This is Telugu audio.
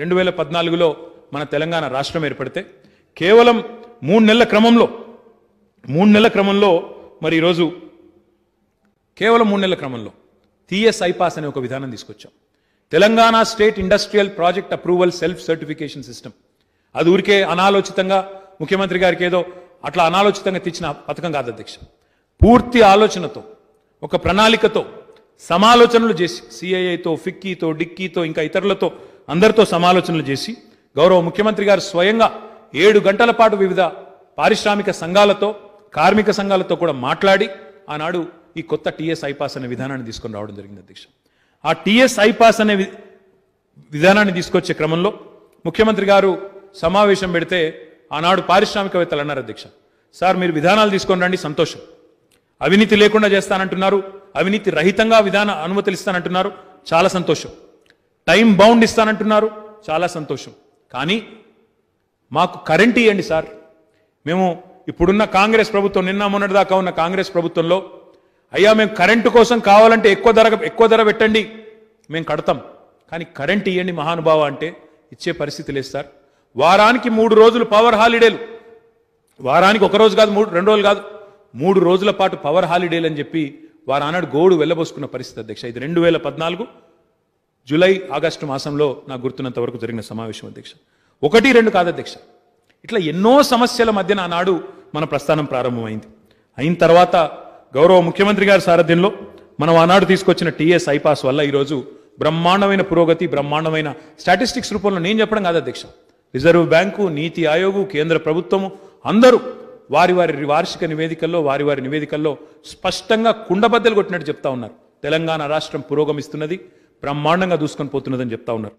రెండు వేల పద్నాలుగులో మన తెలంగాణ రాష్ట్రం ఏర్పడితే కేవలం మూడు నెలల క్రమంలో మూడు నెలల క్రమంలో మరి ఈరోజు కేవలం మూడు నెలల క్రమంలో టీఎస్ ఐపాస్ అనే ఒక విధానం తీసుకొచ్చాం Telangana state industrial project approval self certification system అది ఊరికే అనాలోచితంగా ముఖ్యమంత్రి గారికి ఏదో అట్లా అనాలోచితంగా తెచ్చిన పథకం కాదు అధ్యక్ష పూర్తి ఆలోచనతో ఒక ప్రణాళికతో సమాలోచనలు చేసి సిఐఐతో ఫిక్కీతో డిక్కీతో ఇంకా ఇతరులతో అందరితో సమాలోచనలు చేసి గౌరవ ముఖ్యమంత్రి గారు స్వయంగా ఏడు గంటల పాటు వివిధ పారిశ్రామిక సంఘాలతో కార్మిక సంఘాలతో కూడా మాట్లాడి ఆనాడు ఈ కొత్త టీఎస్ ఐపాస్ అనే విధానాన్ని తీసుకొని రావడం జరిగింది అధ్యక్ష ఆ టీఎస్ ఐపాస్ అనే విధానాన్ని తీసుకొచ్చే క్రమంలో ముఖ్యమంత్రి గారు సమావేశం పెడితే ఆనాడు పారిశ్రామికవేత్తలు అన్నారు అధ్యక్ష సార్ మీరు విధానాలు తీసుకొని రండి సంతోషం అవినీతి లేకుండా చేస్తానంటున్నారు అవినీతి రహితంగా విధాన అనుమతులు ఇస్తానంటున్నారు చాలా సంతోషం టైం బౌండ్ ఇస్తానంటున్నారు చాలా సంతోషం కానీ మాకు కరెంట్ ఇవ్వండి సార్ మేము ఇప్పుడున్న కాంగ్రెస్ ప్రభుత్వం నిన్న మొన్నటిదాకా ఉన్న కాంగ్రెస్ ప్రభుత్వంలో అయ్యా మేము కరెంటు కోసం కావాలంటే ఎక్కువ ధర ఎక్కువ ధర పెట్టండి మేము కడతాం కానీ కరెంట్ ఇవ్వండి మహానుభావ అంటే ఇచ్చే పరిస్థితి లేదు సార్ వారానికి మూడు రోజులు పవర్ హాలిడేలు వారానికి ఒక రోజు కాదు మూడు రెండు రోజులు కాదు మూడు రోజుల పాటు పవర్ హాలిడేలు అని చెప్పి వారు ఆనాడు గోడు వెళ్ళబోసుకున్న పరిస్థితి అధ్యక్ష ఇది రెండు వేల పద్నాలుగు జూలై ఆగస్టు మాసంలో నాకు గుర్తున్నంత వరకు జరిగిన సమావేశం అధ్యక్ష ఒకటి రెండు కాదు అధ్యక్ష ఇట్లా ఎన్నో సమస్యల మధ్యన ఆనాడు మన ప్రస్థానం ప్రారంభమైంది అయిన తర్వాత గౌరవ ముఖ్యమంత్రి గారి సారథ్యంలో మనం ఆనాడు తీసుకొచ్చిన టీఎస్ ఐపాస్ వల్ల ఈరోజు బ్రహ్మాండమైన పురోగతి బ్రహ్మాండమైన స్టాటిస్టిక్స్ రూపంలో నేను చెప్పడం కాదు అధ్యక్ష రిజర్వ్ బ్యాంకు నీతి ఆయోగు కేంద్ర ప్రభుత్వము అందరూ వారి వారి వార్షిక నివేదికల్లో వారి వారి నివేదికల్లో స్పష్టంగా కుండబద్దలు కొట్టినట్టు చెప్తా ఉన్నారు తెలంగాణ రాష్ట్రం పురోగమిస్తున్నది బ్రహ్మాండంగా దూసుకొని పోతున్నదని చెప్తా ఉన్నారు